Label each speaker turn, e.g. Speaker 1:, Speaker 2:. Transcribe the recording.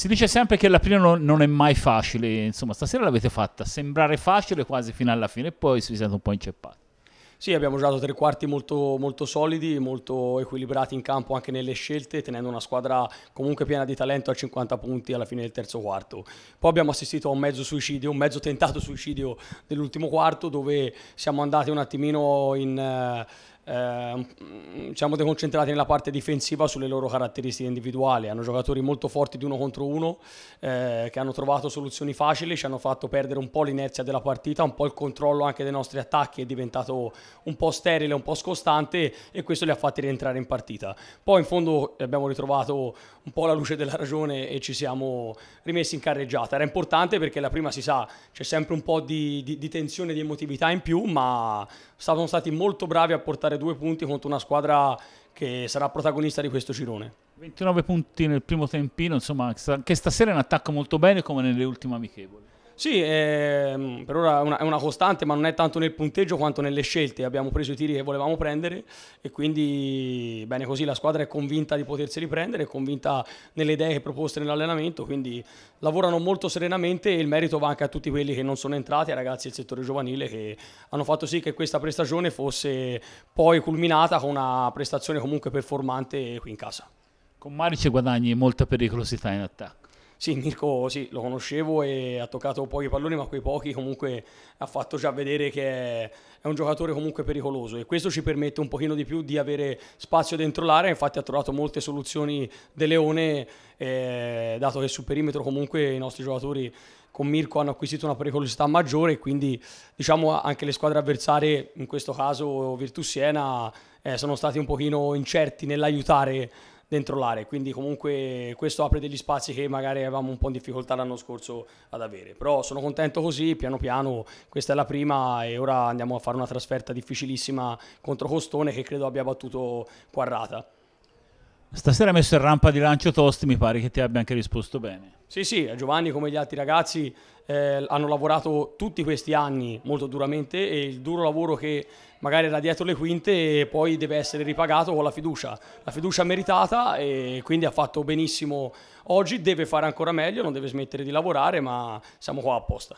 Speaker 1: Si dice sempre che l'aprile non, non, è mai facile, insomma stasera l'avete fatta sembrare facile quasi fino alla fine e poi si siete un po' inceppati.
Speaker 2: Sì, abbiamo giocato tre quarti molto, molto, solidi, molto equilibrati in campo anche nelle scelte, tenendo una squadra comunque piena di talento a 50 punti alla fine del terzo quarto. Poi abbiamo assistito a un mezzo suicidio, un mezzo tentato suicidio dell'ultimo quarto, dove siamo andati un attimino in... Eh, eh, mm, siamo deconcentrati nella parte difensiva sulle loro caratteristiche individuali. Hanno giocatori molto forti di uno contro uno eh, che hanno trovato soluzioni facili, ci hanno fatto perdere un po' l'inerzia della partita, un po' il controllo anche dei nostri attacchi è diventato un po' sterile, un po' scostante e questo li ha fatti rientrare in partita. Poi in fondo abbiamo ritrovato un po' la luce della ragione e ci siamo rimessi in carreggiata. Era importante perché la prima si sa c'è sempre un po' di, di, di tensione, di emotività in più, ma sono stati molto bravi a portare due punti contro una squadra che sarà protagonista di questo girone.
Speaker 1: 29 punti nel primo tempino, insomma, che stasera è un attacco molto bene come nelle ultime amichevoli.
Speaker 2: Sì, è, ehm, per ora è una, è una, costante, ma non è tanto nel punteggio quanto nelle scelte. Abbiamo preso i tiri che volevamo prendere e quindi bene così la squadra è convinta di potersi riprendere, è convinta nelle idee proposte nell'allenamento, quindi lavorano molto serenamente e il merito va anche a tutti quelli che non sono entrati, ai ragazzi del settore giovanile che hanno fatto sì che questa prestazione fosse poi culminata con una prestazione comunque performante qui in casa.
Speaker 1: Con Maric guadagni molta pericolosità in attacco.
Speaker 2: Sì, Mirko sì, lo conoscevo e ha toccato pochi palloni, ma quei pochi comunque ha fatto già vedere che è un giocatore comunque pericoloso e questo ci permette un pochino di più di avere spazio dentro l'area, infatti ha trovato molte soluzioni De Leone, eh, dato che sul perimetro comunque i nostri giocatori con Mirko hanno acquisito una pericolosità maggiore e quindi diciamo anche le squadre avversarie, in questo caso Virtus Siena, eh, sono stati un pochino incerti nell'aiutare dentro l'area, quindi comunque questo apre degli spazi che magari avevamo un po' in difficoltà l'anno scorso ad avere, però sono contento così, piano piano questa è la prima e ora andiamo a fare una trasferta difficilissima contro Costone che credo abbia battuto Quarrata.
Speaker 1: Stasera hai messo in rampa di lancio Tosti, mi pare che ti abbia anche risposto bene.
Speaker 2: Sì, sì, Giovanni come gli altri ragazzi eh, hanno lavorato tutti questi anni molto duramente e il duro lavoro che magari era dietro le quinte poi deve essere ripagato con la fiducia. La fiducia meritata e quindi ha fatto benissimo oggi, deve fare ancora meglio, non deve smettere di lavorare, ma siamo qua apposta.